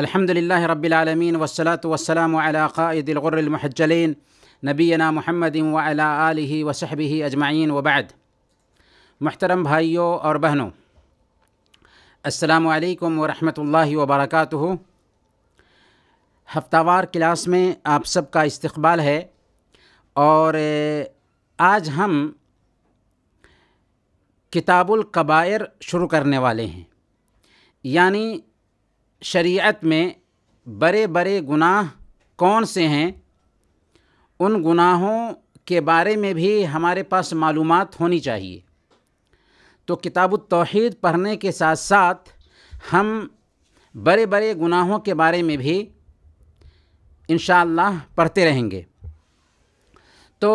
الحمد لله رب العالمين والصلاة والسلام على قائد الغر المحجلين नबीना मोहम्मद वाला आलि व सहबी अजमाइन वबाद महतरम भाइयों और बहनों असलकम वरहमल वबरक हफ्तावार क्लास में आप सबका इस्तबाल है और आज हम किताबुल कबायर शुरू करने वाले हैं यानी शरीयत में बड़े बड़े गुनाह कौन से हैं उन गुनाहों के बारे में भी हमारे पास मालूम होनी चाहिए तो किताब तोहद पढ़ने के साथ साथ हम बड़े बड़े गुनाहों के बारे में भी इन पढ़ते रहेंगे तो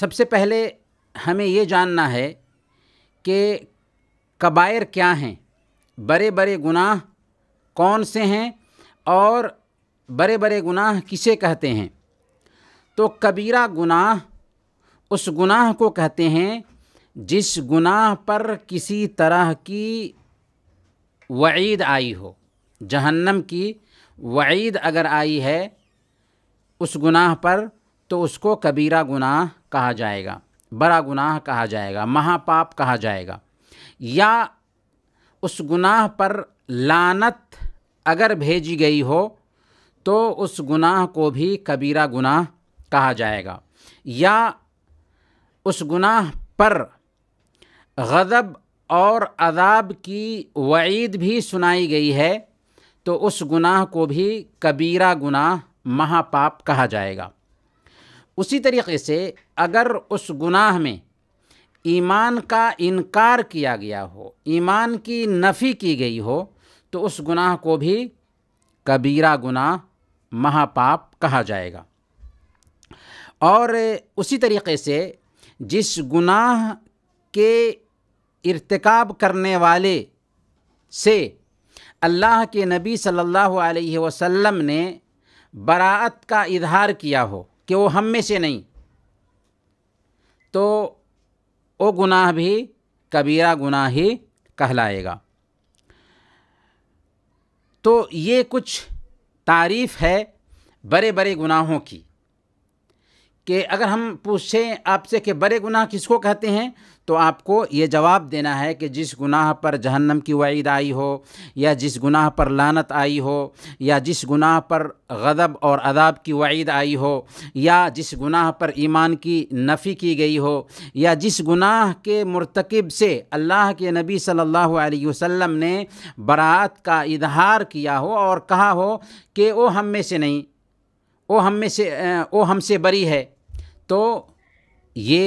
सबसे पहले हमें ये जानना है कि कबायर क्या हैं बड़े बड़े गुनाह कौन से हैं और बड़े बड़े गुनाह किसे कहते हैं तो कबीरा गुनाह उस गुनाह को कहते हैं जिस गुनाह पर किसी तरह की वईद आई हो जहन्नम की वईद अगर आई है उस गुनाह पर तो उसको कबीरा गुनाह कहा जाएगा बड़ा गुनाह कहा जाएगा महापाप कहा जाएगा या उस गुनाह पर लानत अगर भेजी गई हो तो उस गुनाह को भी कबीरा गुनाह कहा जाएगा या उस गुनाह पर गज़ब और अदाब की वईद भी सुनाई गई है तो उस गुनाह को भी कबीरा गुनाह महापाप कहा जाएगा उसी तरीके से अगर उस गुनाह में ईमान का इनकार किया गया हो ईमान की नफ़ी की गई हो तो उस गुनाह को भी कबीरा गुनाह महापाप कहा जाएगा और उसी तरीके से जिस गुनाह के इरतकाब करने वाले से अल्लाह के नबी सल्लल्लाहु अलैहि वसल्लम ने बरात का इजहार किया हो कि वो हम में से नहीं तो वो गुनाह भी कबीरा गुनाह ही कहलाएगा तो ये कुछ तारीफ़ है बड़े बड़े गुनाहों की कि अगर हम पूछें आपसे कि बड़े गुनाह किसको कहते हैं तो आपको ये जवाब देना है कि जिस गुनाह पर जहन्नम की वईद आई हो या जिस गुनाह पर लानत आई हो या जिस गुनाह पर गदब और अदाब की वईद आई हो या जिस गुनाह पर ईमान की नफ़ी की गई हो या जिस गुनाह के मरतकब से अल्लाह के नबी सल्लल्लाहु अलैहि वसल्लम ने बरात का इजहार किया हो और कहा हो कि वो हम में से नहीं वो हम में से वो हमसे बरी है तो ये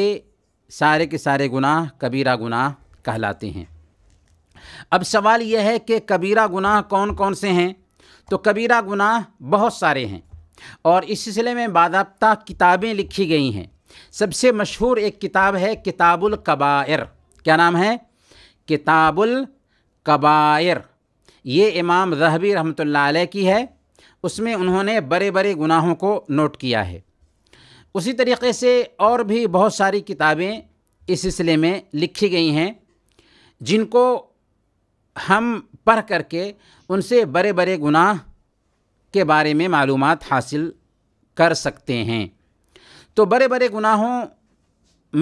सारे के सारे गुनाह कबीरा गुनाह कहलाते हैं अब सवाल यह है कि कबीरा गुनाह कौन कौन से हैं तो कबीरा गुनाह बहुत सारे हैं और इस सिलसिले में बाबा किताबें लिखी गई हैं सबसे मशहूर एक किताब है किताबुल कबायर क्या नाम है किताबुल कबायर ये इमाम रहबी रहमत की है उसमें उन्होंने बड़े बड़े गुनाहों को नोट किया है उसी तरीके से और भी बहुत सारी किताबें इस सिलसिले में लिखी गई हैं जिनको हम पढ़ करके उनसे बड़े बड़े गुनाह के बारे में मालूम हासिल कर सकते हैं तो बड़े बड़े गुनाहों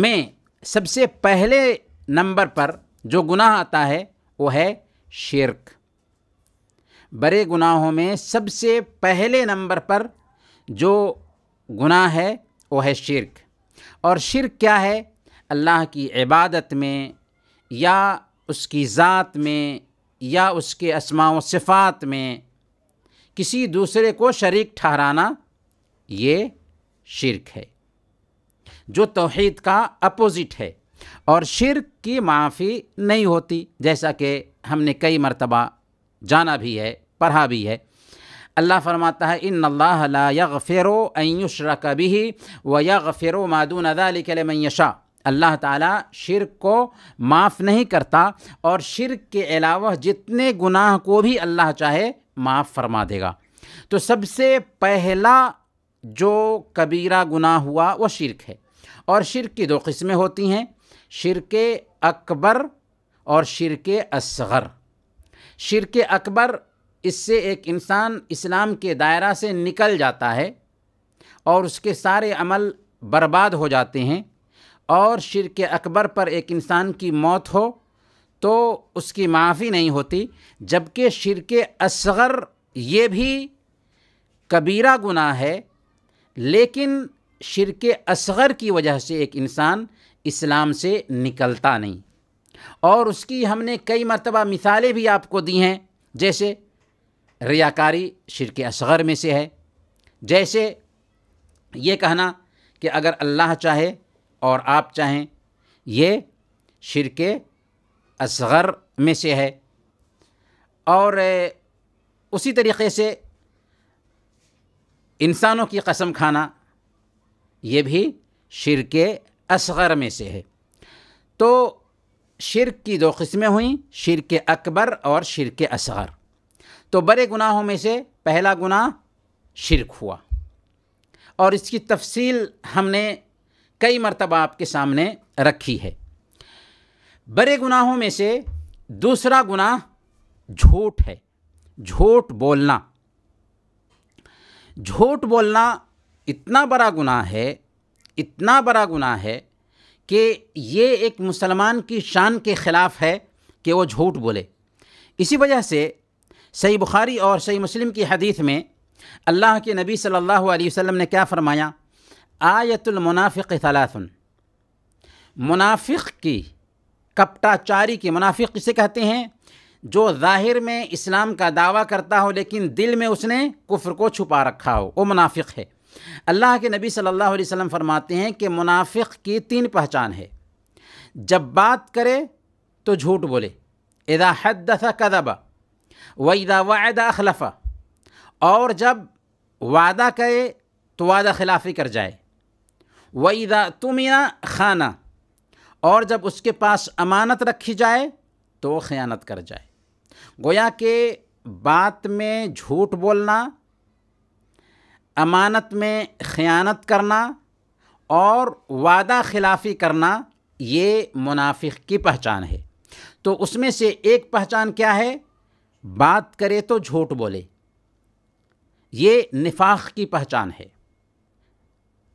में सबसे पहले नंबर पर जो गुनाह आता है वो है शिरक बड़े गुनाहों में सबसे पहले नंबर पर जो गुनाह है वो है शिरक और शिरक क्या है अल्लाह की इबादत में या उसकी ज़ात में या उसके असमा सिफ़ात में किसी दूसरे को शरीक ठहराना ये शिरक है जो तोहद का अपोज़िट है और शिरक की माफ़ी नहीं होती जैसा कि हमने कई मरतबा जाना भी है पढ़ा भी है अल्लाह फरमाता है इन अल्लाह यग़फ़िर अयुशर कभी व यग़फ़िर मादून अदाली के मैशा अल्लाह ताला शिरक को माफ़ नहीं करता और शिरक के अलावा जितने गुनाह को भी अल्लाह चाहे माफ़ फरमा देगा तो सबसे पहला जो कबीरा गुनाह हुआ वह शिरक है और शिरक की दो किस्में होती हैं शिरक अकबर और शिरक असगर शिरक अकबर इससे एक इंसान इस्लाम के दायरा से निकल जाता है और उसके सारे अमल बर्बाद हो जाते हैं और शिर के अकबर पर एक इंसान की मौत हो तो उसकी माफ़ी नहीं होती जबकि शिर के असगर ये भी कबीरा गुनाह है लेकिन शिर के असगर की वजह से एक इंसान इस्लाम से निकलता नहीं और उसकी हमने कई मरतबा मिसालें भी आपको दी हैं जैसे रियाकारी शिरक असगर में से है जैसे ये कहना कि अगर अल्लाह चाहे और आप चाहें ये शिरक असगर में से है और उसी तरीक़े से इंसानों की कसम खाना ये भी शिरक असगर में से है तो शिरक की दो किस्में हुई शिरक अकबर और शिरक असगर तो बड़े गुनाहों में से पहला गुनाह शिरक हुआ और इसकी तफसील हमने कई मरतबा आपके सामने रखी है बड़े गुनाहों में से दूसरा गुनाह झूठ है झूठ बोलना झूठ बोलना इतना बड़ा गुनाह है इतना बड़ा गुनाह है कि ये एक मुसलमान की शान के ख़िलाफ़ है कि वो झूठ बोले इसी वजह से सही बुखारी और सही मुस्लिम की हदीस में अल्लाह के नबी सल्लल्लाहु अलैहि वसल्लम ने क्या फ़रमाया मुनाफिक सलासन मुनाफिक की कपटाचारी की मुनाफिक किसे कहते हैं जो ज़ाहिर में इस्लाम का दावा करता हो लेकिन दिल में उसने कुफ्र को छुपा रखा हो वो मुनाफिक है अल्लाह के नबी सल्लल्लाहु अलैहि वसल्लम फरमाते हैं कि मुनाफिक की तीन पहचान है जब बात करे तो झूठ बोले इदा हद कदबा वईदा वायदा अखलफ़ा और जब वादा करे तो वादा खिलाफी कर जाए वईदा तुमिया खाना और जब उसके पास अमानत रखी जाए तो वह ख़यानत कर जाए गोया के बात में झूठ बोलना अमानत में ख़यानत करना और वादा खिलाफी करना ये मुनाफिक की पहचान है तो उसमें से एक पहचान क्या है बात करे तो झूठ बोले ये निफाक की पहचान है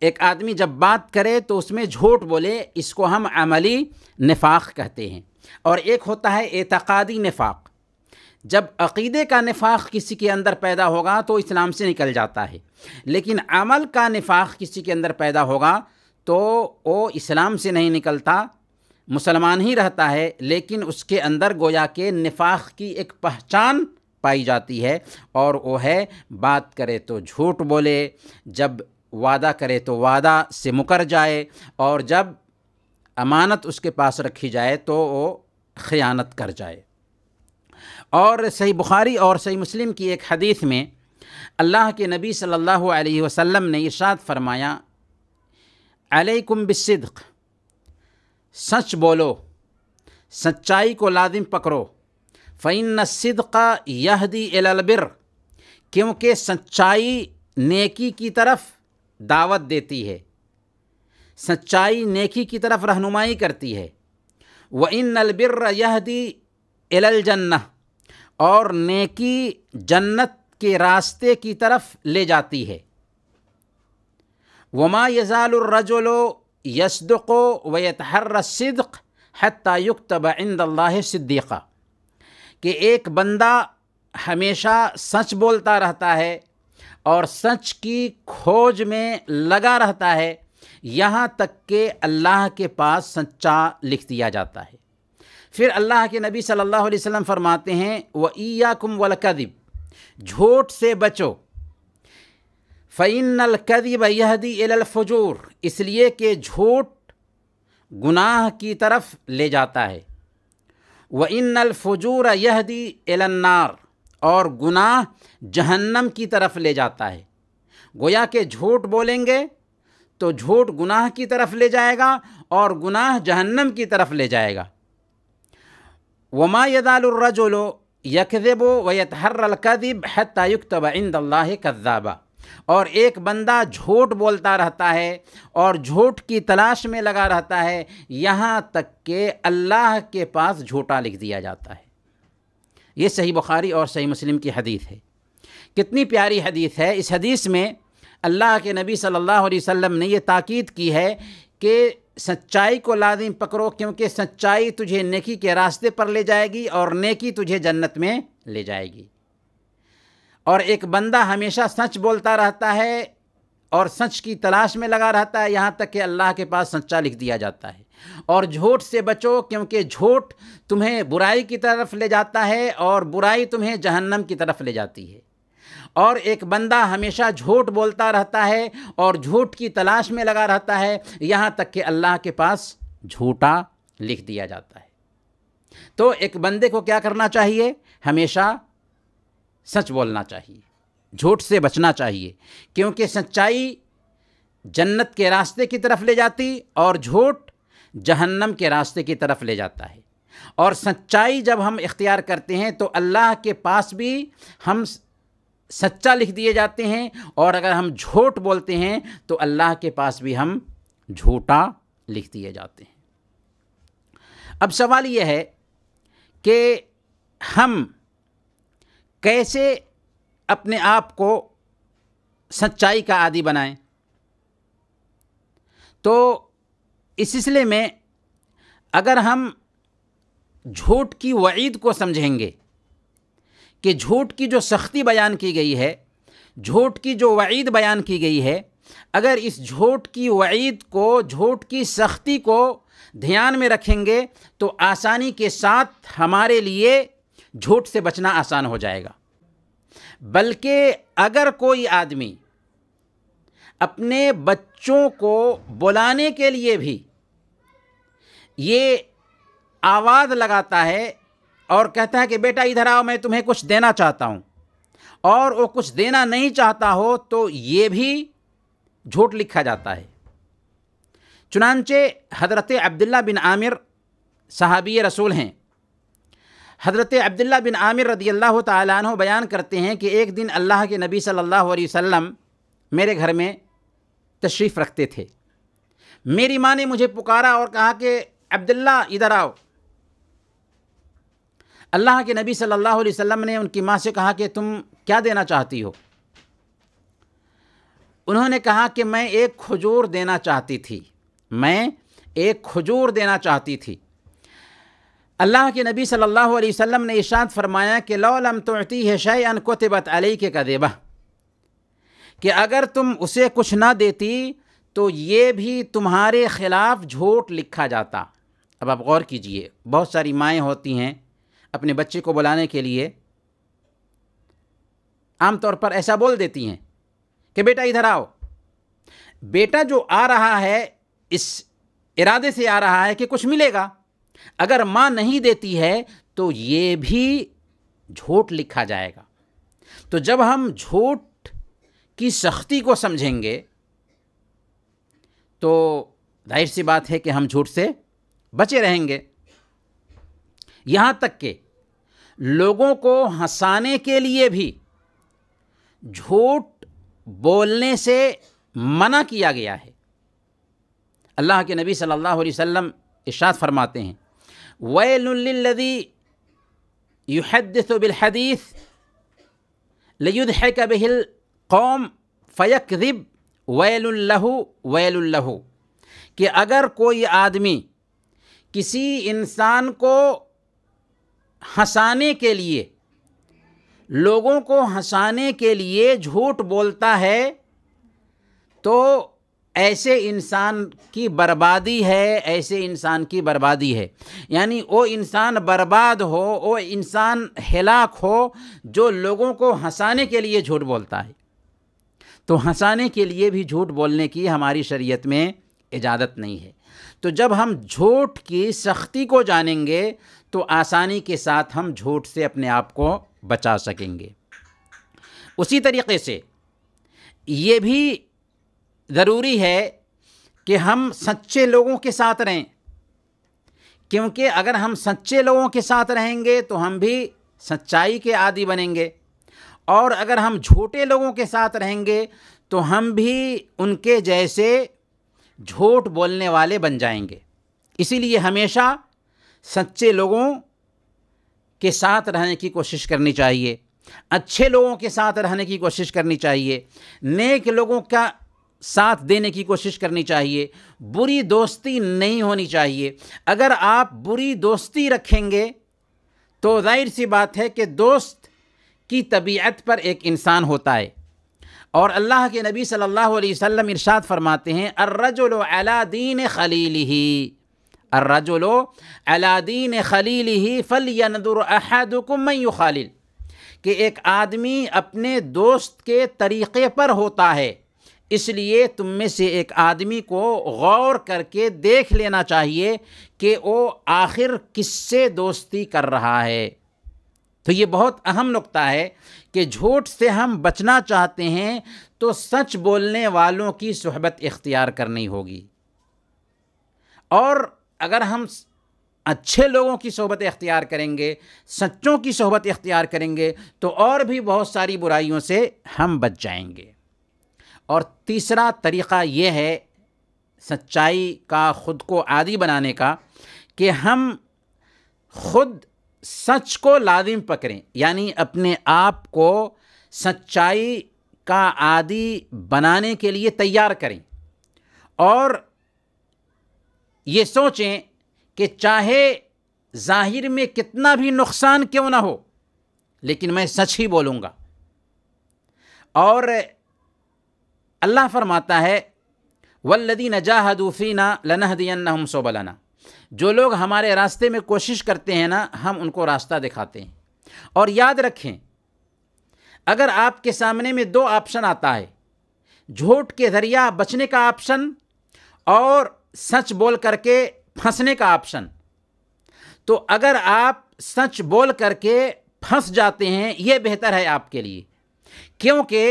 एक आदमी जब बात करे तो उसमें झूठ बोले इसको हम अमली निफाक कहते हैं और एक होता है एतक़ादी निफाक जब अकीदे का निफाक किसी के अंदर पैदा होगा तो इस्लाम से निकल जाता है लेकिन अमल का निफाक किसी के अंदर पैदा होगा तो वो इस्लाम से नहीं निकलता मुसलमान ही रहता है लेकिन उसके अंदर गोया के निफाख की एक पहचान पाई जाती है और वो है बात करे तो झूठ बोले जब वादा करे तो वादा से मुकर जाए और जब अमानत उसके पास रखी जाए तो वो ख़यानत कर जाए और सही बुखारी और सही मुस्लिम की एक हदीस में अल्लाह के नबी सल्लल्लाहु अलैहि वसल्लम ने इरशाद फरमाया अलैकुम बिसद्क़ सच बोलो सच्चाई को लादिम पकड़ो फ़ैन सिदका दी एलबिर क्योंकि सच्चाई नेकी की तरफ दावत देती है सच्चाई नेकी की तरफ रहनुमाई करती है व इन अलबिर यहदी एल जन्ना और नेकी जन्नत के रास्ते की तरफ ले जाती है वमा यजालजोलो यसदक व हर्र सिद्क हती युक्तब इंद सिद्दीक़ा कि एक बंदा हमेशा सच बोलता रहता है और सच की खोज में लगा रहता है यहाँ तक के अल्लाह के पास सच्चा लिख दिया जाता है फिर अल्लाह के नबी सल्लल्लाहु अलैहि वसल्लम फरमाते हैं व ईयाकुम वलकदिब झूठ से बचो फ़ैनल कदिब यहदी एलफजूर इसलिए कि झूठ गुनाह की तरफ ले जाता है व इन अलफजूर यहदी एलन्नार और गुनाह जहन्नम की तरफ ले जाता है गोया के झूठ बोलेंगे तो झूठ गुनाह की तरफ ले जाएगा और गुनाह जहन्नम की तरफ ले जाएगा वमा यदालजोलो यकजब व यतहरकदिब हत्युक्त इंद कज़ाबा और एक बंदा झूठ बोलता रहता है और झूठ की तलाश में लगा रहता है यहाँ तक के अल्लाह के पास झूठा लिख दिया जाता है ये सही बुखारी और सही मुस्लिम की हदीस है कितनी प्यारी हदीस है इस हदीस में अल्लाह के नबी सल्लल्लाहु अलैहि वसल्लम ने ये ताक़ीद की है कि सच्चाई को लाजिम पकड़ो क्योंकि सच्चाई तुझे नेकी के रास्ते पर ले जाएगी और नेकी तुझे जन्नत में ले जाएगी और एक बंदा हमेशा सच बोलता रहता है और सच की तलाश में लगा रहता है यहाँ तक कि अल्लाह के पास सच्चा लिख दिया जाता है और झूठ से बचो क्योंकि झूठ तुम्हें बुराई की तरफ ले जाता है और बुराई तुम्हें जहन्नम की तरफ ले जाती है और एक बंदा हमेशा झूठ बोलता रहता है और झूठ की तलाश में लगा रहता है यहाँ तक कि अल्लाह के पास झूठा लिख दिया जाता है तो एक बंदे को क्या करना चाहिए हमेशा सच बोलना चाहिए झूठ से बचना चाहिए क्योंकि सच्चाई जन्नत के रास्ते की तरफ ले जाती और झूठ जहन्नम के रास्ते की तरफ ले जाता है और सच्चाई जब हम इख्तियार करते हैं तो अल्लाह के पास भी हम सच्चा लिख दिए जाते हैं और अगर हम झूठ बोलते हैं तो अल्लाह के पास भी हम झूठा लिख दिए जाते हैं अब सवाल यह है कि हम कैसे अपने आप को सच्चाई का आदि बनाएं तो इस सिलसिले में अगर हम झूठ की वईद को समझेंगे कि झूठ की जो सख्ती बयान की गई है झूठ की जो वईद बयान की गई है अगर इस झूठ की वईद को झूठ की सख्ती को ध्यान में रखेंगे तो आसानी के साथ हमारे लिए झूठ से बचना आसान हो जाएगा बल्कि अगर कोई आदमी अपने बच्चों को बुलाने के लिए भी ये आवाज़ लगाता है और कहता है कि बेटा इधर आओ मैं तुम्हें कुछ देना चाहता हूँ और वो कुछ देना नहीं चाहता हो तो ये भी झूठ लिखा जाता है चुनानचे हज़रत अब्दुल्ला बिन आमिर साहबी रसूल हैं हज़रत अब्दुल्ला बिन आमिर रदी अल्लाह तु बयान करते हैं कि एक दिन अल्लाह के नबी सल्लल्लाहु अलैहि वसल्लम मेरे घर में तशरीफ़ रखते थे मेरी माँ ने मुझे पुकारा और कहा कि अब्दुल्ला इधर आओ अल्लाह के नबी सल्लल्लाहु अलैहि वसल्लम ने उनकी माँ से कहा कि तुम क्या देना चाहती हो उन्होंने कहा कि मैं एक खजूर देना चाहती थी मैं एक खजूर देना चाहती थी अल्लाह के नबी सल्लल्लाहु अलैहि वसल्लम ने इशात फरमाया कि लौलम तुती है शयन कोतबत अली के कदेबा कि अगर तुम उसे कुछ ना देती तो ये भी तुम्हारे ख़िलाफ़ झूठ लिखा जाता अब आप गौर कीजिए बहुत सारी माएँ होती हैं अपने बच्चे को बुलाने के लिए आम तौर पर ऐसा बोल देती हैं कि बेटा इधर आओ बेटा जो आ रहा है इस इरादे से आ रहा है कि कुछ मिलेगा अगर माँ नहीं देती है तो ये भी झूठ लिखा जाएगा तो जब हम झूठ की सख्ती को समझेंगे तो जाहिर सी बात है कि हम झूठ से बचे रहेंगे यहाँ तक के लोगों को हंसाने के लिए भी झूठ बोलने से मना किया गया है अल्लाह के नबी सल्लल्लाहु अलैहि वसल्लम इशाद फरमाते हैं يحدث بالحديث ليضحك به القوم कौम ويل له वैलहू वैलहू कि अगर कोई आदमी किसी इंसान को हंसाने के लिए लोगों को हंसाने के लिए झूठ बोलता है तो ऐसे इंसान की बर्बादी है ऐसे इंसान की बर्बादी है यानी वो इंसान बर्बाद हो वो इंसान हलाक हो जो लोगों को हंसाने के लिए झूठ बोलता है तो हंसाने के लिए भी झूठ बोलने की हमारी शरीयत में इजाज़त नहीं है तो जब हम झूठ की सख्ती को जानेंगे तो आसानी के साथ हम झूठ से अपने आप को बचा सकेंगे उसी तरीके से ये भी ज़रूरी है कि हम सच्चे लोगों के साथ रहें क्योंकि अगर हम सच्चे लोगों के साथ रहेंगे तो हम भी सच्चाई के आदि बनेंगे और अगर हम झूठे लोगों के साथ रहेंगे तो हम भी उनके जैसे झूठ बोलने वाले बन जाएंगे इसीलिए हमेशा सच्चे लोगों के साथ रहने की कोशिश करनी चाहिए अच्छे लोगों के साथ रहने की कोशिश करनी चाहिए नेक लोगों का साथ देने की कोशिश करनी चाहिए बुरी दोस्ती नहीं होनी चाहिए अगर आप बुरी दोस्ती रखेंगे तो जाहिर सी बात है कि दोस्त की तबीयत पर एक इंसान होता है और अल्लाह के नबी सल्लल्लाहु अलैहि वसल्लम इरशाद फरमाते हैं अर्रजुल अला दीन खलील ही अर्रजुल अला दीन खलील ही फल यनदुरहदमयू खालिल कि एक आदमी अपने दोस्त के तरीक़े पर होता है इसलिए तुम में से एक आदमी को गौर करके देख लेना चाहिए कि वो आखिर किससे दोस्ती कर रहा है तो ये बहुत अहम नुक्ता है कि झूठ से हम बचना चाहते हैं तो सच बोलने वालों की सहबत इख्तियार करनी होगी और अगर हम अच्छे लोगों की सहबत इख्तियार करेंगे सच्चों की सोहबत इख्तियार करेंगे तो और भी बहुत सारी बुराइयों से हम बच जाएंगे और तीसरा तरीक़ा ये है सच्चाई का ख़ुद को आदि बनाने का कि हम खुद सच को लादिम पकड़ें यानी अपने आप को सच्चाई का आदि बनाने के लिए तैयार करें और ये सोचें कि चाहे ज़ाहिर में कितना भी नुकसान क्यों ना हो लेकिन मैं सच ही बोलूँगा और अल्लाह फरमाता है वल्लदी नजाहदूफ़ीना लनहदीन सोबलाना जो लोग हमारे रास्ते में कोशिश करते हैं ना हम उनको रास्ता दिखाते हैं और याद रखें अगर आपके सामने में दो ऑप्शन आता है झूठ के ज़रिया बचने का ऑप्शन और सच बोल करके फंसने का ऑप्शन तो अगर आप सच बोल करके फंस जाते हैं ये बेहतर है आपके लिए क्योंकि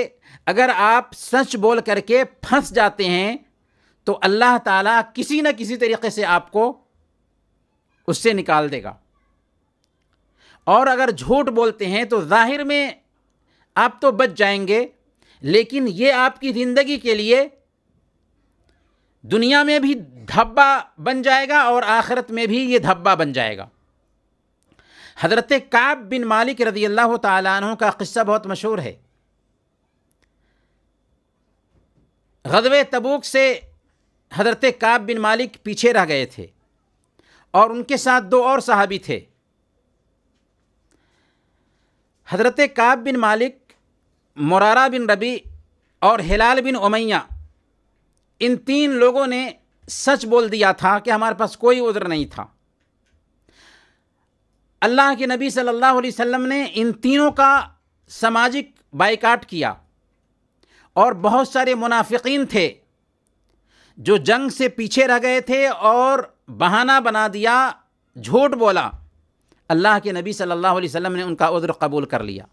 अगर आप सच बोल करके फंस जाते हैं तो अल्लाह ताला किसी न किसी तरीके से आपको उससे निकाल देगा और अगर झूठ बोलते हैं तो जाहिर में आप तो बच जाएंगे लेकिन ये आपकी ज़िंदगी के लिए दुनिया में भी धब्बा बन जाएगा और आखिरत में भी ये धब्बा बन जाएगा हज़रत काब बिन मालिक रज़ी अल्लाह तु का क़स्सा बहुत मशहूर है गदव तबूक से हजरत काब बिन मालिक पीछे रह गए थे और उनके साथ दो और साहबी थे हजरत काब बिन मालिक मुरारा बिन रबी और हिलाल बिन उमैया इन तीन लोगों ने सच बोल दिया था कि हमारे पास कोई उज़र नहीं था अल्लाह के नबी सल्लल्लाहु अलैहि वसल्लम ने इन तीनों का सामाजिक बाइकाट किया और बहुत सारे मुनाफिकीन थे जो जंग से पीछे रह गए थे और बहाना बना दिया झूठ बोला अल्लाह के नबी सल्लल्लाहु अलैहि वसल्लम ने उनका उज्र कबूल कर लिया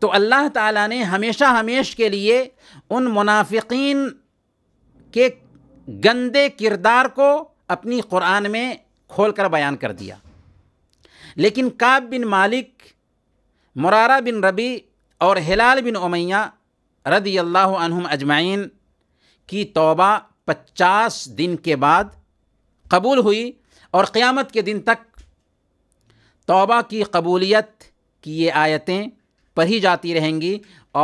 तो अल्लाह ताला ने हमेशा हमेश के लिए उन मुनाफिकीन के गंदे किरदार को अपनी कुरान में खोल कर बयान कर दिया लेकिन काब बिन मालिक मुरारा बिन रबी और हिलाल बिन उमैया रदी अल्लाह अजमाइन की तोबा पचास दिन के बाद कबूल हुई और क़्यामत के दिन तक तोबा की कबूलियत की ये आयतें पढ़ी जाती रहेंगी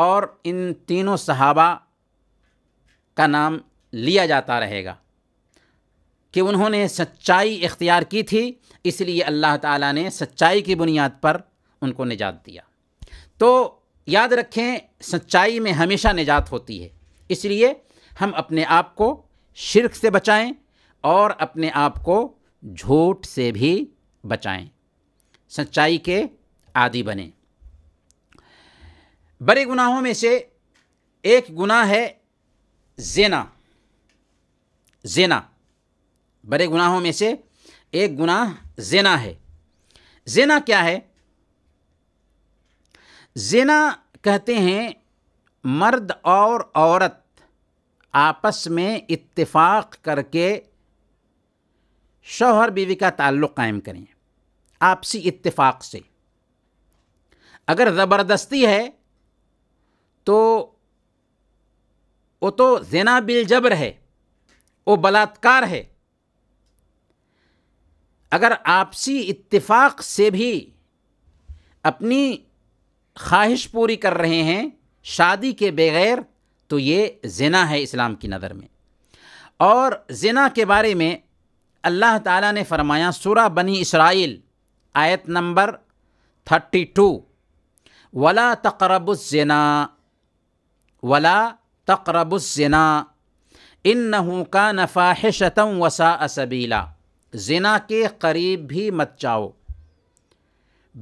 और इन तीनों सहाबा का नाम लिया जाता रहेगा कि उन्होंने सच्चाई इख्तियार की थी इसलिए अल्लाह ताला ने सच्चाई की बुनियाद पर उनको निजात दिया तो याद रखें सच्चाई में हमेशा निजात होती है इसलिए हम अपने आप को शिरक से बचाएं और अपने आप को झूठ से भी बचाएं सच्चाई के आदि बने बड़े गुनाहों में से एक गुनाह है जेना जेना बड़े गुनाहों में से एक गुनाह जेना है जेना क्या है जेना कहते हैं मर्द और औरत आपस में इत्तेफाक करके शौहर बीवी का ताल्लुक़ कायम करें आपसी इत्तेफाक से अगर ज़बरदस्ती है तो वो तो जना बिलजबर है वो बलात्कार है अगर आपसी इत्तेफाक से भी अपनी ख्वाहिश पूरी कर रहे हैं शादी के बगैर तो ये जना है इस्लाम की नज़र में और जना के बारे में अल्लाह ताला ने फरमाया सूरा बनी इसराइल आयत नंबर थर्टी टू वला तकरबुजना वला तकरबुजना इन का शतम वसा असबीला जना के करीब भी मत जाओ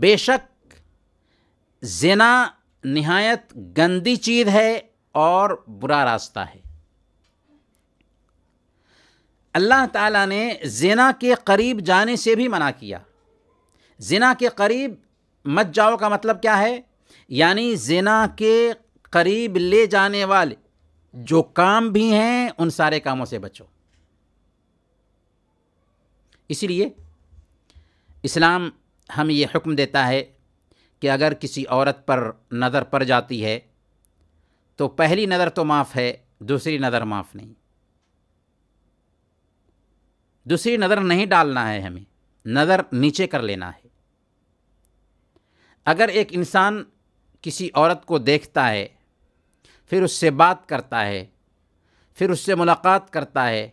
बेशक जना नहायत गंदी चीज़ है और बुरा रास्ता है अल्लाह ताला ने जना के करीब जाने से भी मना किया जना के करीब मत जाओ का मतलब क्या है यानी जना के करीब ले जाने वाले जो काम भी हैं उन सारे कामों से बचो इसलिए इस्लाम हम ये हुक्म देता है कि अगर किसी औरत पर नज़र पड़ जाती है तो पहली नज़र तो माफ़ है दूसरी नज़र माफ़ नहीं दूसरी नज़र नहीं डालना है हमें नज़र नीचे कर लेना है अगर एक इंसान किसी औरत को देखता है फिर उससे बात करता है फिर उससे मुलाकात करता है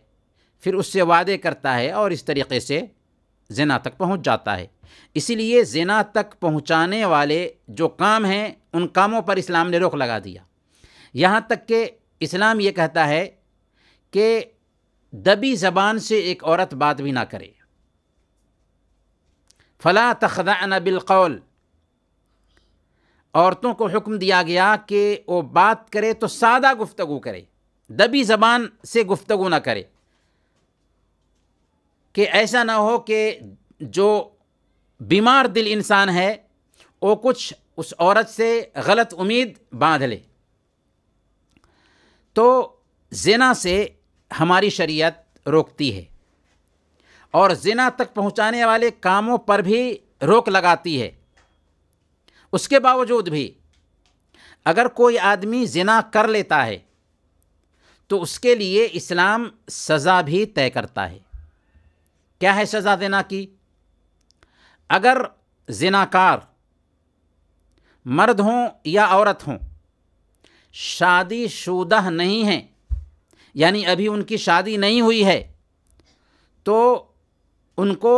फिर उससे वादे करता है और इस तरीके से जना तक पहुंच जाता है इसीलिए जना तक पहुंचाने वाले जो काम हैं उन कामों पर इस्लाम ने रोक लगा दिया यहाँ तक कि इस्लाम ये कहता है कि दबी ज़बान से एक औरत बात भी ना करे फ़ला तखदा बिलकौल औरतों को हुक्म दिया गया कि वो बात करे तो सादा गुफ्तु करे दबी ज़बान से गुफ्तगु ना करे कि ऐसा ना हो कि जो बीमार दिल इंसान है वो कुछ उस औरत से गलत उम्मीद बांध ले तो जिना से हमारी शरीयत रोकती है और जिना तक पहुंचाने वाले कामों पर भी रोक लगाती है उसके बावजूद भी अगर कोई आदमी जिना कर लेता है तो उसके लिए इस्लाम सज़ा भी तय करता है क्या है सज़ा देना की अगर जिनाकार मर्द हों या औरत हों शादी शुदा नहीं हैं यानी अभी उनकी शादी नहीं हुई है तो उनको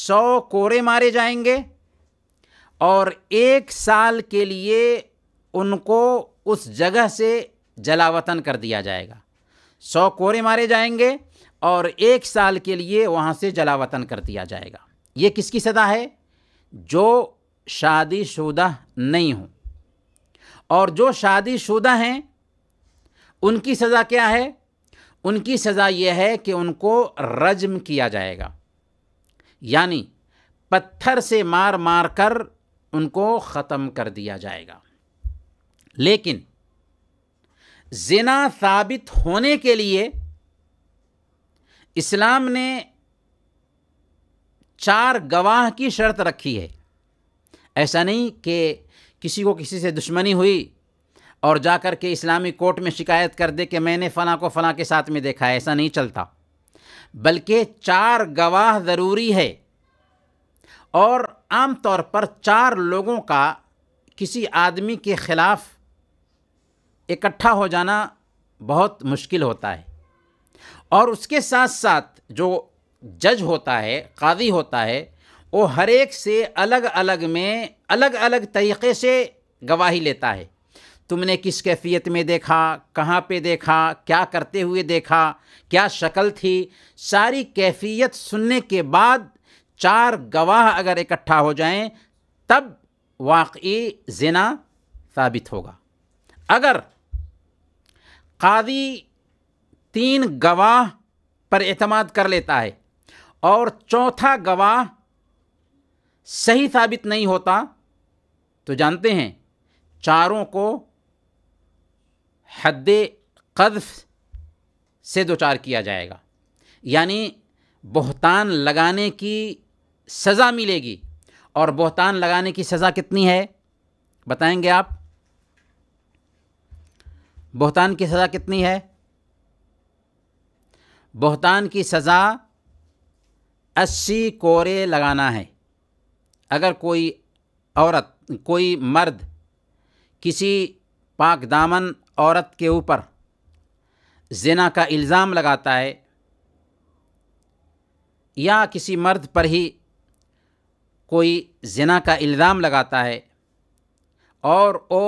सौ कोरे मारे जाएंगे और एक साल के लिए उनको उस जगह से जलावतन कर दिया जाएगा सौ कोरे मारे जाएंगे और एक साल के लिए वहाँ से जलावतन कर दिया जाएगा ये किसकी सदा है जो शादीशुदा नहीं हों और जो शादीशुदा हैं उनकी सज़ा क्या है उनकी सज़ा यह है कि उनको रजम किया जाएगा यानी पत्थर से मार मार कर उनको ख़त्म कर दिया जाएगा लेकिन जिना साबित होने के लिए इस्लाम ने चार गवाह की शर्त रखी है ऐसा नहीं कि किसी को किसी से दुश्मनी हुई और जाकर के इस्लामी कोर्ट में शिकायत कर दे कि मैंने फ़लाँ को फ़लाँ के साथ में देखा है ऐसा नहीं चलता बल्कि चार गवाह ज़रूरी है और आम तौर पर चार लोगों का किसी आदमी के ख़िलाफ़ इकट्ठा हो जाना बहुत मुश्किल होता है और उसके साथ साथ जो जज होता है कादी होता है वो हर एक से अलग अलग में अलग अलग तरीक़े से गवाही लेता है तुमने किस कैफियत में देखा कहाँ पे देखा क्या करते हुए देखा क्या शक्ल थी सारी कैफियत सुनने के बाद चार गवाह अगर इकट्ठा हो जाएं तब वाकई जना साबित होगा अगर कादी तीन गवाह पर अतमाद कर लेता है और चौथा गवाह सही साबित नहीं होता तो जानते हैं चारों को हद कदफ से दो चार किया जाएगा यानी बहतान लगाने की सज़ा मिलेगी और बहतान लगाने की सज़ा कितनी है बताएंगे आप बहतान की सज़ा कितनी है बहतान की सज़ा अस्सी कोरे लगाना है अगर कोई औरत कोई मर्द किसी पाक दामन औरत के ऊपर जना का इल्ज़ाम लगाता है या किसी मर्द पर ही कोई जना का इल्ज़ाम लगाता है और वो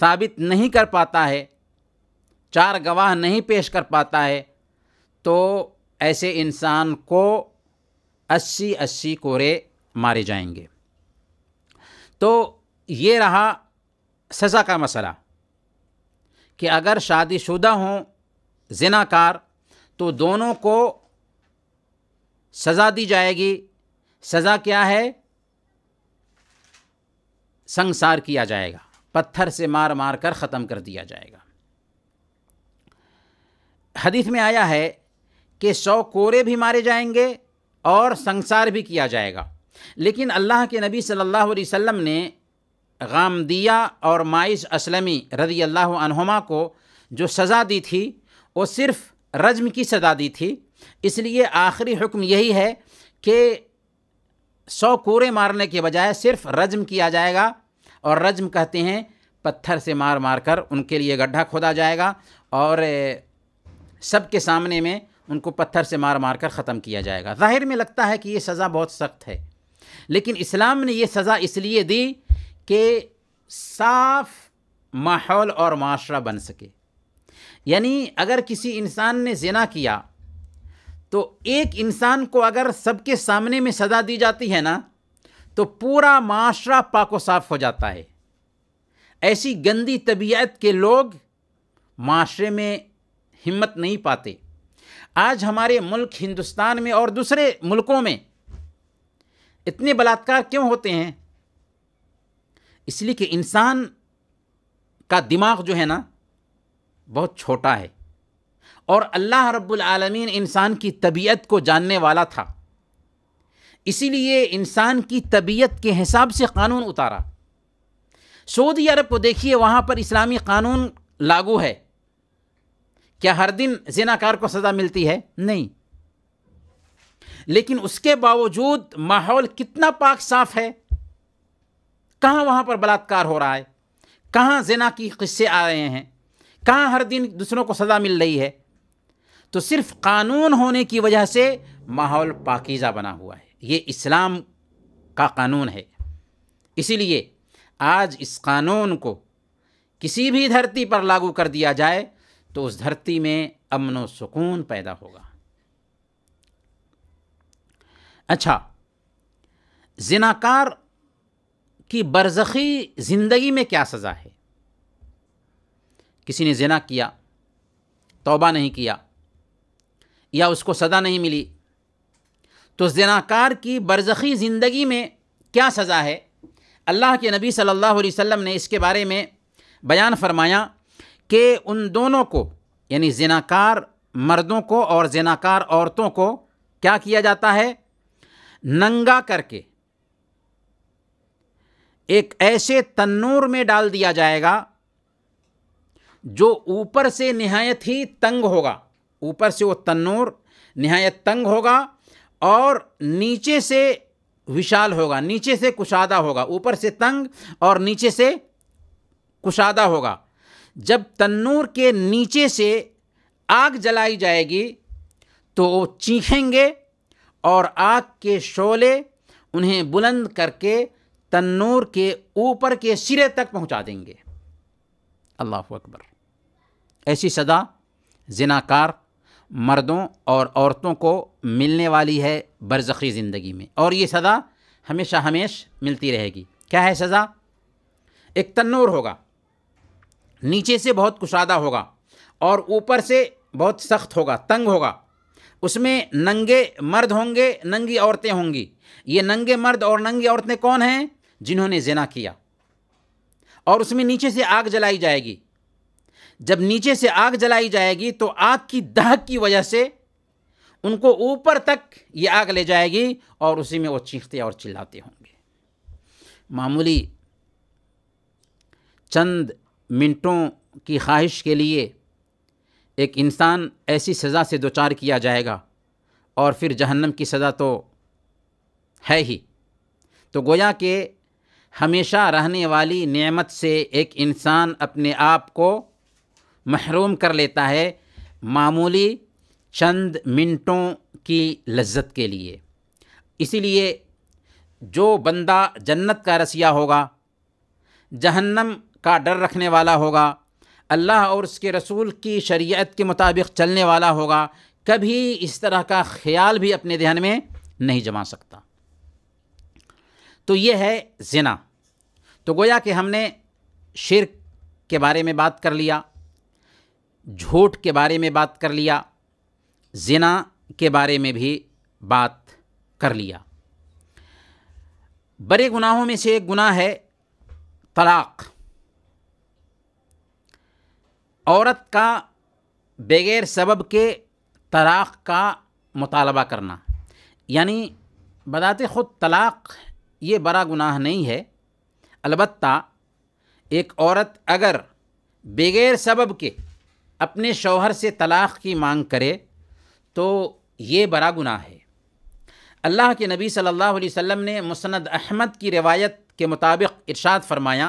साबित नहीं कर पाता है चार गवाह नहीं पेश कर पाता है तो ऐसे इंसान को अस्सी अस्सी कोरे मारे जाएंगे तो ये रहा सज़ा का मसला कि अगर शादीशुदा हों जिनाकार तो दोनों को सज़ा दी जाएगी सज़ा क्या है संसार किया जाएगा पत्थर से मार मार कर ख़त्म कर दिया जाएगा हदीस में आया है कि सौ कोरे भी मारे जाएंगे और संसार भी किया जाएगा लेकिन अल्लाह के नबी सल्लल्लाहु अलैहि वसल्लम ने गामदिया और माइस असलमी रदी अल्लाह अनहुमा को जो सज़ा दी थी वो सिर्फ़ रजम की सज़ा दी थी इसलिए आखिरी हुक्म यही है कि सौ कोरे मारने के बजाय सिर्फ रज़म किया जाएगा और रज्म कहते हैं पत्थर से मार मार कर उनके लिए गड्ढा खोदा जाएगा और सबके सामने में उनको पत्थर से मार मार कर ख़त्म किया जाएगा ज़ाहिर में लगता है कि ये सज़ा बहुत सख्त है लेकिन इस्लाम ने ये सज़ा इसलिए दी कि साफ माहौल और माशरा बन सके यानी अगर किसी इंसान ने जना किया तो एक इंसान को अगर सबके सामने में सज़ा दी जाती है ना तो पूरा माशरा पाको साफ हो जाता है ऐसी गंदी तबीयत के लोग माशरे में हिम्मत नहीं पाते आज हमारे मुल्क हिंदुस्तान में और दूसरे मुल्कों में इतने बलात्कार क्यों होते हैं इसलिए कि इंसान का दिमाग जो है ना बहुत छोटा है और अल्लाह रब्बुल आलमीन इंसान की तबीयत को जानने वाला था इसीलिए इंसान की तबीयत के हिसाब से कानून उतारा सऊदी अरब को देखिए वहाँ पर इस्लामी कानून लागू है क्या हर दिन जिनाकार को सज़ा मिलती है नहीं लेकिन उसके बावजूद माहौल कितना पाक साफ है कहाँ वहाँ पर बलात्कार हो रहा है कहाँ जिना की किस्से आ रहे हैं कहाँ हर दिन दूसरों को सज़ा मिल रही है तो सिर्फ कानून होने की वजह से माहौल पाकिज़ा बना हुआ है ये इस्लाम का कानून है इसीलिए आज इस कानून को किसी भी धरती पर लागू कर दिया जाए तो उस धरती में अमन व सुकून पैदा होगा अच्छा जिनाकार की बरजखी ज़िंदगी में क्या सज़ा है किसी ने जिना किया तौबा नहीं किया या उसको सज़ा नहीं मिली तो जनाकार की बरजखी ज़िंदगी में क्या सज़ा है अल्लाह के नबी सल्लल्लाहु अलैहि वसल्लम ने इसके बारे में बयान फरमाया कि उन दोनों को यानी जिनाकार मर्दों को और जिनाकार औरतों को क्या किया जाता है नंगा करके एक ऐसे तन्नूर में डाल दिया जाएगा जो ऊपर से निहायत ही तंग होगा ऊपर से वो तन्नूर निहायत तंग होगा और नीचे से विशाल होगा नीचे से कुशादा होगा ऊपर से तंग और नीचे से कुशादा होगा जब तन्नूर के नीचे से आग जलाई जाएगी तो वो चीखेंगे और आग के शोले उन्हें बुलंद करके तन्नूर के ऊपर के सिरे तक पहुंचा देंगे अल्लाह अकबर ऐसी सदा जिनाकार मर्दों और औरतों को मिलने वाली है बरज़ी ज़िंदगी में और ये सदा हमेशा हमेश मिलती रहेगी क्या है सज़ा एक तन्नूर होगा नीचे से बहुत कुशादा होगा और ऊपर से बहुत सख्त होगा तंग होगा उसमें नंगे मर्द होंगे नंगी औरतें होंगी ये नंगे मर्द और नंगी औरतें कौन हैं जिन्होंने जिना किया और उसमें नीचे से आग जलाई जाएगी जब नीचे से आग जलाई जाएगी तो आग की दहक की वजह से उनको ऊपर तक ये आग ले जाएगी और उसी में वो चीखते और चिल्लाते होंगे मामूली चंद मिनटों की ख्वाहिश के लिए एक इंसान ऐसी सज़ा से दोचार किया जाएगा और फिर जहन्नम की सज़ा तो है ही तो गोया के हमेशा रहने वाली नेमत से एक इंसान अपने आप को महरूम कर लेता है मामूली चंद मिनटों की लज्जत के लिए इसीलिए जो बंदा जन्नत का रसिया होगा जहन्नम का डर रखने वाला होगा अल्लाह और उसके रसूल की शरीयत के मुताबिक चलने वाला होगा कभी इस तरह का ख्याल भी अपने ध्यान में नहीं जमा सकता तो ये है ज़िना तो गोया कि हमने शिर के बारे में बात कर लिया झूठ के बारे में बात कर लिया ज़िना के बारे में भी बात कर लिया बड़े गुनाहों में से एक गुनाह है तलाक़ औरत का बग़ैर सबब के तलाक़ का मुतालबा करना यानी बताते ख़ुद तलाक़ ये बड़ा गुनाह नहीं है अलबत् एक औरत अगर बग़ैर सबब के अपने शौहर से तलाक़ की मांग करे तो ये बड़ा गुनाह है अल्लाह के नबी सल्लल्लाहु अलैहि वसल्लम ने मुसनद अहमद की रिवायत के मुताबिक इरशाद फरमाया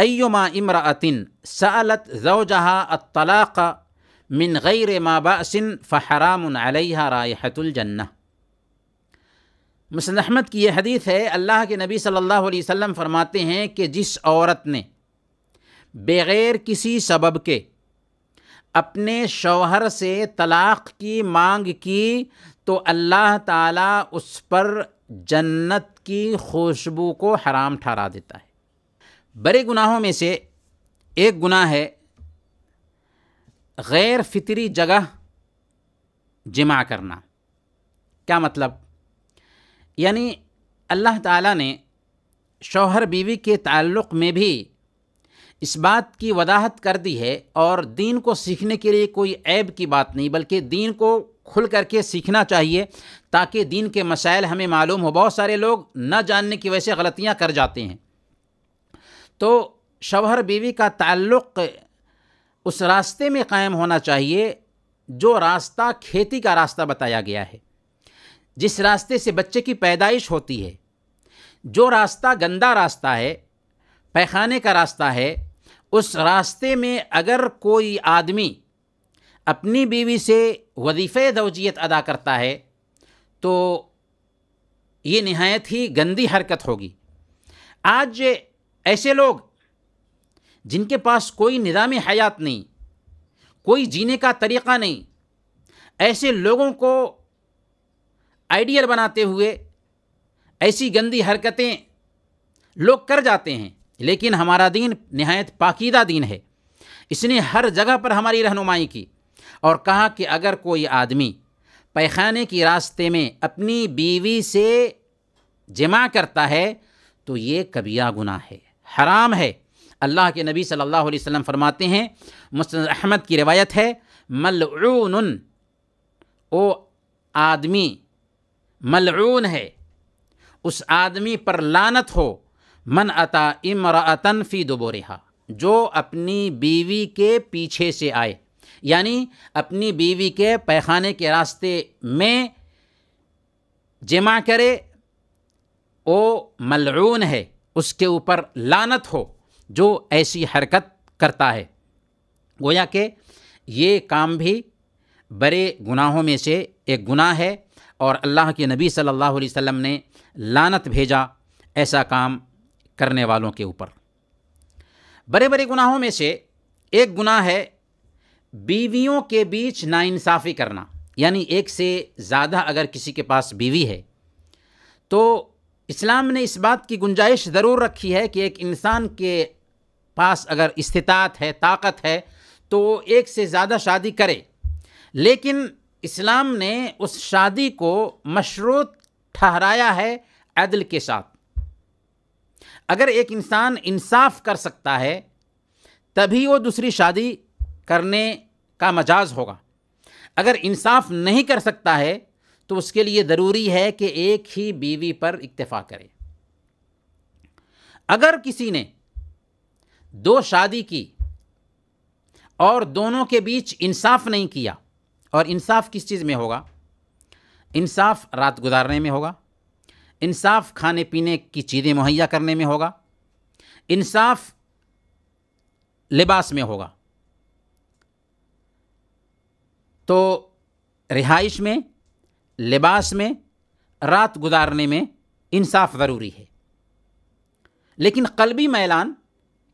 अयुमा इमरातिन सलत जवजहा अतलाक़ मिन गैर माबासिन फ़हराम अलैहा रायतुलजन्ना मसन अहमद की यह हदीस है अल्लाह के नबी सल्लल्लाहु अलैहि वसल्लम फरमाते हैं कि जिस औरत ने बग़ैर किसी सबब के अपने शौहर से तलाक़ की मांग की तो अल्लाह ताला उस पर जन्नत की खुशबू को हराम ठहरा देता है बड़े गुनाहों में से एक गुनाह है गैर फितरी जगह जमा करना क्या मतलब यानी अल्लाह ताला ने शौहर बीवी के ताल्लुक़ में भी इस बात की वजाहत कर दी है और दीन को सीखने के लिए कोई ऐब की बात नहीं बल्कि दीन को खुल करके सीखना चाहिए ताकि दीन के मसाइल हमें मालूम हो बहुत सारे लोग न जानने की वजह से गलतियाँ कर जाते हैं तो शौहर बीवी का ताल्लुक़ उस रास्ते में कायम होना चाहिए जो रास्ता खेती का रास्ता बताया गया है जिस रास्ते से बच्चे की पैदाइश होती है जो रास्ता गंदा रास्ता है पैखाने का रास्ता है उस रास्ते में अगर कोई आदमी अपनी बीवी से वजीफ़ दौजियत अदा करता है तो ये नहायत ही गंदी हरकत होगी आज ऐसे लोग जिनके पास कोई निज़ाम हयात नहीं कोई जीने का तरीक़ा नहीं ऐसे लोगों को आइडियल बनाते हुए ऐसी गंदी हरकतें लोग कर जाते हैं लेकिन हमारा दीन नहायत पाकिदा दीन है इसने हर जगह पर हमारी रहनुमाई की और कहा कि अगर कोई आदमी पैखाने के रास्ते में अपनी बीवी से जमा करता है तो ये कबिया गुना है हराम है अल्लाह के नबी सल्लल्लाहु अलैहि वसल्लम फरमाते हैं मुस्त अहमद की रिवायत है मलऊन ओ आदमी मलऊन है उस आदमी पर लानत हो मन अता इमरातन फ़ी दुबोरहा जो अपनी बीवी के पीछे से आए यानी अपनी बीवी के पैखाने के रास्ते में जमा करे ओ मलून है उसके ऊपर लानत हो जो ऐसी हरकत करता है गोया कि ये काम भी बड़े गुनाहों में से एक गुनाह है और अल्लाह के नबी सल्लल्लाहु अलैहि वसल्लम ने लानत भेजा ऐसा काम करने वालों के ऊपर बड़े बड़े गुनाहों में से एक गुनाह है बीवियों के बीच नाइंसाफ़ी करना यानी एक से ज़्यादा अगर किसी के पास बीवी है तो इस्लाम ने इस बात की गुंजाइश ज़रूर रखी है कि एक इंसान के पास अगर इस्तात है ताकत है तो एक से ज़्यादा शादी करे लेकिन इस्लाम ने उस शादी को मशरूत ठहराया है अदल के साथ अगर एक इंसान इंसाफ कर सकता है तभी वो दूसरी शादी करने का मजाज होगा अगर इंसाफ नहीं कर सकता है तो उसके लिए ज़रूरी है कि एक ही बीवी पर इक्तफ़ा करें अगर किसी ने दो शादी की और दोनों के बीच इंसाफ नहीं किया और इंसाफ किस चीज़ में होगा इंसाफ रात गुजारने में होगा इंसाफ खाने पीने की चीज़ें मुहैया करने में होगा इंसाफ लिबास में होगा तो रिहाइश में लिबास में रात गुजारने में इंसाफ ज़रूरी है लेकिन कलबी मैलान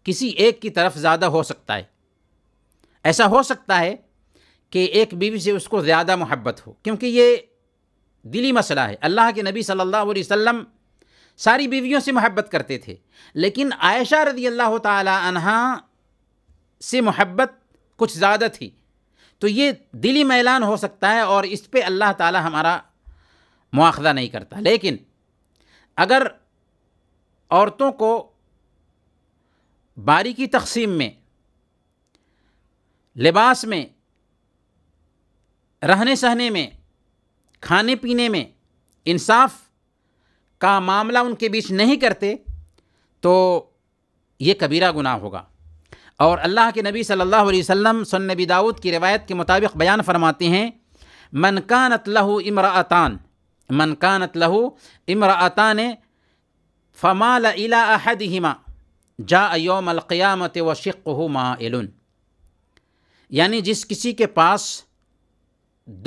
किसी एक की तरफ ज़्यादा हो सकता है ऐसा हो सकता है कि एक बीवी से उसको ज़्यादा मोहब्बत हो क्योंकि ये दिली मसला है अल्लाह के नबी सल्लल्लाहु अलैहि वसल्लम सारी बीवियों से मोहब्बत करते थे लेकिन आयशा रदी अल्लाह तह से मोहब्बत कुछ ज़्यादा थी तो ये दिली मैलान हो सकता है और इस पर अल्लाह ताला हमारा मुआखदा नहीं करता लेकिन अगर औरतों को बारी की तकसीम में लिबास में रहने सहने में खाने पीने में इंसाफ का मामला उनके बीच नहीं करते तो ये कबीरा गुनाह होगा और अल्लाह के नबी सल्लल्लाहु अलैहि वसल्लम नबी दाऊद की रिवायत के मुताबिक बयान फरमाते हैं मनकानत लहू इमरातान कानत लहू इमरातान फ़माल इला अहद हिमा जा योमलक़ियामत व शिक़ माइल यानी जिस किसी के पास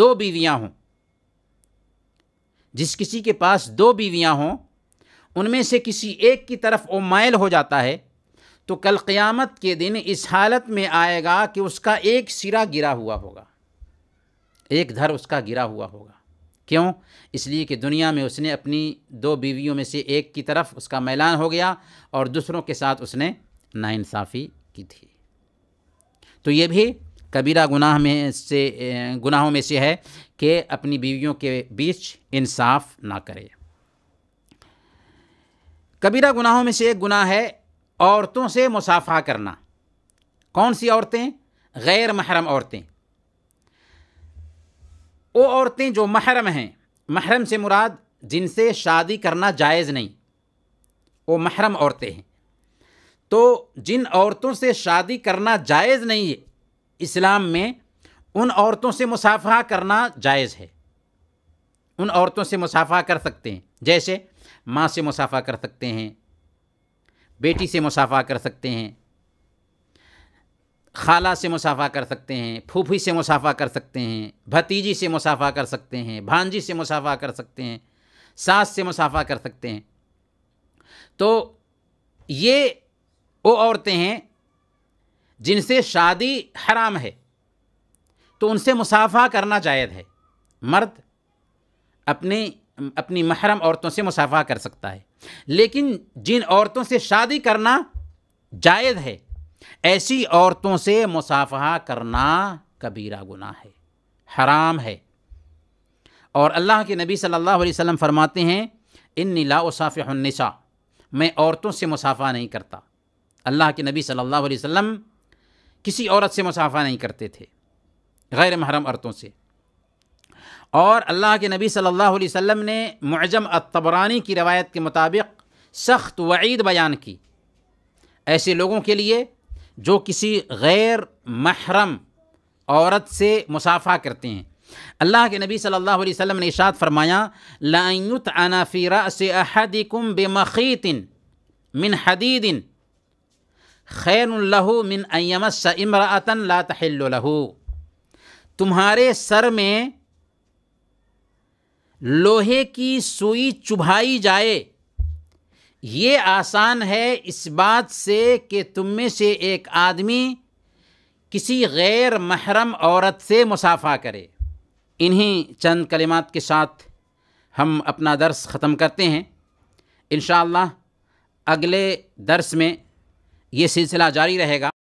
दो बीवियां हों जिस किसी के पास दो बीवियां हों उनमें से किसी एक की तरफ वो मायल हो जाता है तो कल क़यामत के दिन इस हालत में आएगा कि उसका एक सिरा गिरा हुआ होगा एक धर उसका गिरा हुआ होगा क्यों इसलिए कि दुनिया में उसने अपनी दो बीवियों में से एक की तरफ उसका मैलान हो गया और दूसरों के साथ उसने नाइंसाफ़ी की थी तो ये भी कबीरा गुनाह में से गुनाहों में से है कि अपनी बीवियों के बीच इंसाफ ना करे कबीरा गुनाहों में से एक गुनाह है औरतों से मुसाफा करना कौन सी औरतें गैर महरम औरतें वो औरतें जो महरम हैं महरम से मुराद जिनसे शादी करना जायज़ नहीं वो महरम औरतें हैं तो जिन औरतों से शादी करना जायज़ नहीं है इस्लाम में उन औरतों से मुसाफा करना जायज़ है उन औरतों से मुसाफा कर सकते हैं जैसे माँ से मुसाफा कर सकते हैं बेटी से मुसाफ़ा कर सकते हैं खाला से मुसाफ़ा कर सकते हैं फूफी से मुसाफ़ा कर सकते हैं भतीजी से मुसाफ़ा कर सकते हैं भांजी से मुसाफ़ा कर सकते हैं सास से मुसाफ़ा कर सकते हैं तो ये वो औरतें हैं जिनसे शादी हराम है तो उनसे मुसाफ़ा करना जायज़ है मर्द अपने अपनी महरम औरतों से मुसाफ़ा कर सकता है लेकिन जिन औरतों से शादी करना जायद है ऐसी औरतों से मुसाफहा करना कबीरा गुना है हराम है और अल्लाह के नबी सल्लल्लाहु अलैहि वसल्लम फरमाते हैं इन लासाफ़निसा मैं औरतों से मुसाफा नहीं करता अल्लाह के नबी सल्लल्लाहु अलैहि वसल्लम किसी औरत से मुसाफा नहीं करते थे गैर महरम औरतों से और अल्लाह के नबी सल्लल्लाहु अलैहि वसल्लम ने मुजम अतबरानी की रवायत के मुताबिक सख्त वईद बयान की ऐसे लोगों के लिए जो किसी गैर महरम औरत से मुसाफ़ा करते हैं अल्लाह के नबी सल्लल्लाहु अलैहि वसल्लम ने इशाद फरमाया अहदिकुम बेमखीतिन मिन हदीदिन लहू मिन अयमस इमरातन ला तहल्लहू तुम्हारे सर में लोहे की सुई चुभाई जाए ये आसान है इस बात से कि तुम में से एक आदमी किसी गैर महरम औरत से मुसाफ़ा करे इन्हीं चंद कलिमात के साथ हम अपना दर्स ख़त्म करते हैं इन अगले दर्स में ये सिलसिला जारी रहेगा